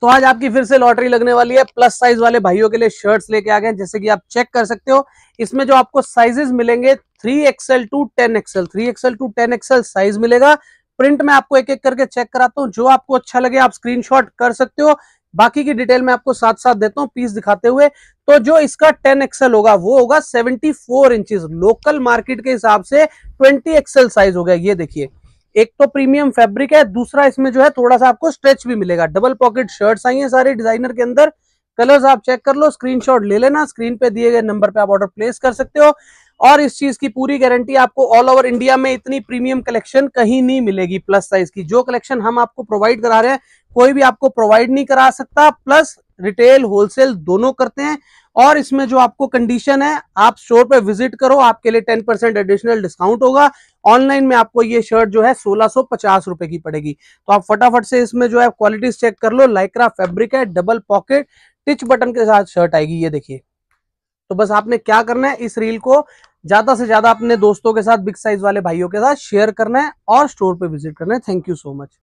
तो आज आपकी फिर से लॉटरी लगने वाली है प्लस साइज वाले भाइयों के लिए शर्ट्स लेके आ गए जैसे कि आप चेक कर सकते हो इसमें जो आपको साइजेस मिलेंगे three XL two ten XL three XL two ten XL size मिलेगा प्रिंट में आपको एक एक करके चेक कराता हूँ जो आपको अच्छा लगे आप स्क्रीन कर सकते हो बाकी की डिटेल मैं आपको साथ साथ देता हूँ पीस दिखाते हुए तो जो इसका 10 एक्सएल होगा वो होगा 74 फोर लोकल मार्केट के हिसाब से 20 एक्सएल साइज हो गया ये देखिए एक तो प्रीमियम फैब्रिक है दूसरा इसमें जो है थोड़ा सा आपको स्ट्रेच भी मिलेगा डबल पॉकेट शर्ट्स आई हैं सारे डिजाइनर के अंदर कलर्स आप चेक कर लो स्क्रीनशॉट ले लेना स्क्रीन पे दिए गए नंबर पे आप ऑर्डर प्लेस कर सकते हो और इस चीज की पूरी गारंटी आपको ऑल ओवर इंडिया में इतनी प्रीमियम कलेक्शन कहीं नहीं मिलेगी प्लस साइज की जो कलेक्शन हम आपको प्रोवाइड करा रहे हैं कोई भी आपको प्रोवाइड नहीं करा सकता प्लस रिटेल होलसेल दोनों करते हैं और इसमें जो आपको कंडीशन है आप स्टोर पे विजिट करो आपके लिए टेन परसेंट एडिशनल डिस्काउंट होगा ऑनलाइन में आपको ये शर्ट जो है सोलह सो पचास रुपए की पड़ेगी तो आप फटाफट से इसमें जो है क्वालिटीज चेक कर लो लाइक्रा फैब्रिक है डबल पॉकेट टिच बटन के साथ शर्ट आएगी ये देखिए तो बस आपने क्या करना है इस रील को ज्यादा से ज्यादा अपने दोस्तों के साथ बिग साइज वाले भाइयों के साथ शेयर करना है और स्टोर पर विजिट करना है थैंक यू सो मच